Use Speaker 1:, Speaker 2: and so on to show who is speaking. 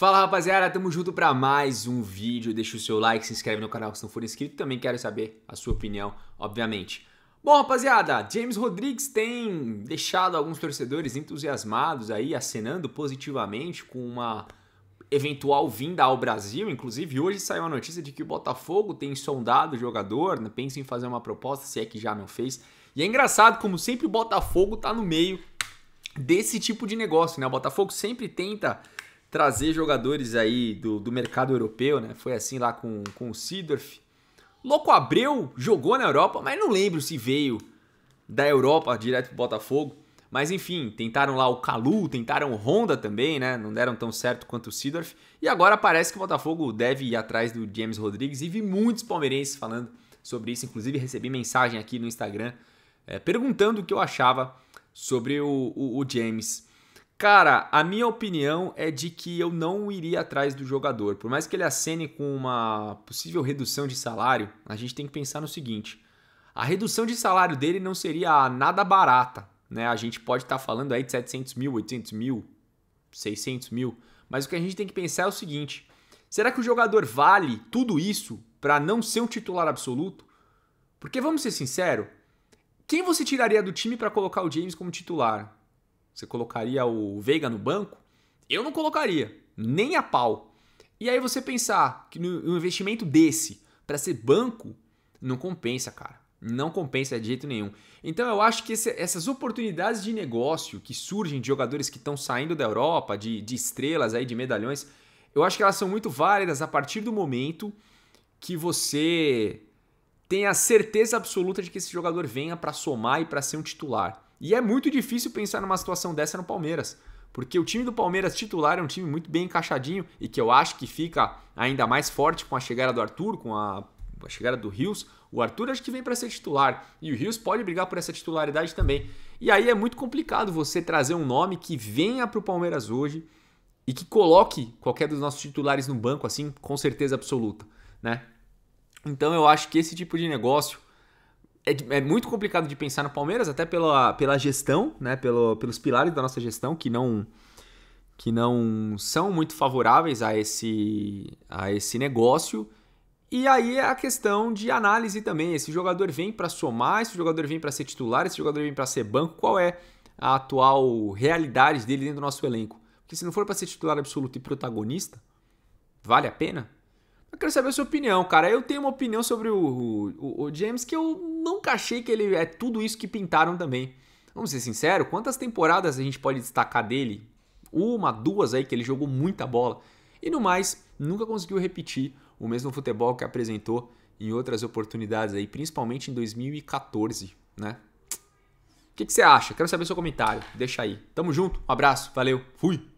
Speaker 1: Fala rapaziada, tamo junto para mais um vídeo. Deixa o seu like, se inscreve no canal se não for inscrito. Também quero saber a sua opinião, obviamente. Bom, rapaziada, James Rodrigues tem deixado alguns torcedores entusiasmados aí, acenando positivamente com uma eventual vinda ao Brasil. Inclusive, hoje saiu a notícia de que o Botafogo tem sondado o jogador, né? pensa em fazer uma proposta, se é que já não fez. E é engraçado, como sempre, o Botafogo tá no meio desse tipo de negócio, né? O Botafogo sempre tenta trazer jogadores aí do, do mercado europeu, né? Foi assim lá com, com o Seedorf. Louco Abreu jogou na Europa, mas não lembro se veio da Europa direto pro Botafogo. Mas enfim, tentaram lá o Calu, tentaram o Honda também, né? Não deram tão certo quanto o Seedorf. E agora parece que o Botafogo deve ir atrás do James Rodrigues. E vi muitos palmeirenses falando sobre isso. Inclusive, recebi mensagem aqui no Instagram é, perguntando o que eu achava sobre o, o, o James. Cara, a minha opinião é de que eu não iria atrás do jogador. Por mais que ele acene com uma possível redução de salário, a gente tem que pensar no seguinte: a redução de salário dele não seria nada barata. Né? A gente pode estar tá falando aí de 700 mil, 800 mil, 600 mil. Mas o que a gente tem que pensar é o seguinte: será que o jogador vale tudo isso para não ser um titular absoluto? Porque vamos ser sinceros, quem você tiraria do time para colocar o James como titular? Você colocaria o Veiga no banco? Eu não colocaria, nem a pau. E aí você pensar que no investimento desse para ser banco não compensa, cara. Não compensa de jeito nenhum. Então eu acho que esse, essas oportunidades de negócio que surgem de jogadores que estão saindo da Europa, de, de estrelas aí, de medalhões, eu acho que elas são muito válidas a partir do momento que você tem a certeza absoluta de que esse jogador venha para somar e para ser um titular. E é muito difícil pensar numa situação dessa no Palmeiras, porque o time do Palmeiras titular é um time muito bem encaixadinho e que eu acho que fica ainda mais forte com a chegada do Arthur, com a, a chegada do Rios. O Arthur acho que vem para ser titular e o Rios pode brigar por essa titularidade também. E aí é muito complicado você trazer um nome que venha para o Palmeiras hoje e que coloque qualquer dos nossos titulares no banco assim, com certeza absoluta, né? Então eu acho que esse tipo de negócio é, é, muito complicado de pensar no Palmeiras, até pela, pela gestão, né? Pelo, pelos pilares da nossa gestão, que não que não são muito favoráveis a esse, a esse negócio. E aí é a questão de análise também. Esse jogador vem para somar, esse jogador vem para ser titular, esse jogador vem para ser banco. Qual é a atual realidade dele dentro do nosso elenco? Porque se não for para ser titular absoluto e protagonista, vale a pena? Eu quero saber a sua opinião, cara. Eu tenho uma opinião sobre o, o, o James que eu nunca achei que ele é tudo isso que pintaram também. Vamos ser sincero, quantas temporadas a gente pode destacar dele? Uma, duas aí que ele jogou muita bola. E no mais, nunca conseguiu repetir o mesmo futebol que apresentou em outras oportunidades aí, principalmente em 2014, né? O que, que você acha? Quero saber seu comentário. Deixa aí. Tamo junto, um abraço, valeu, fui!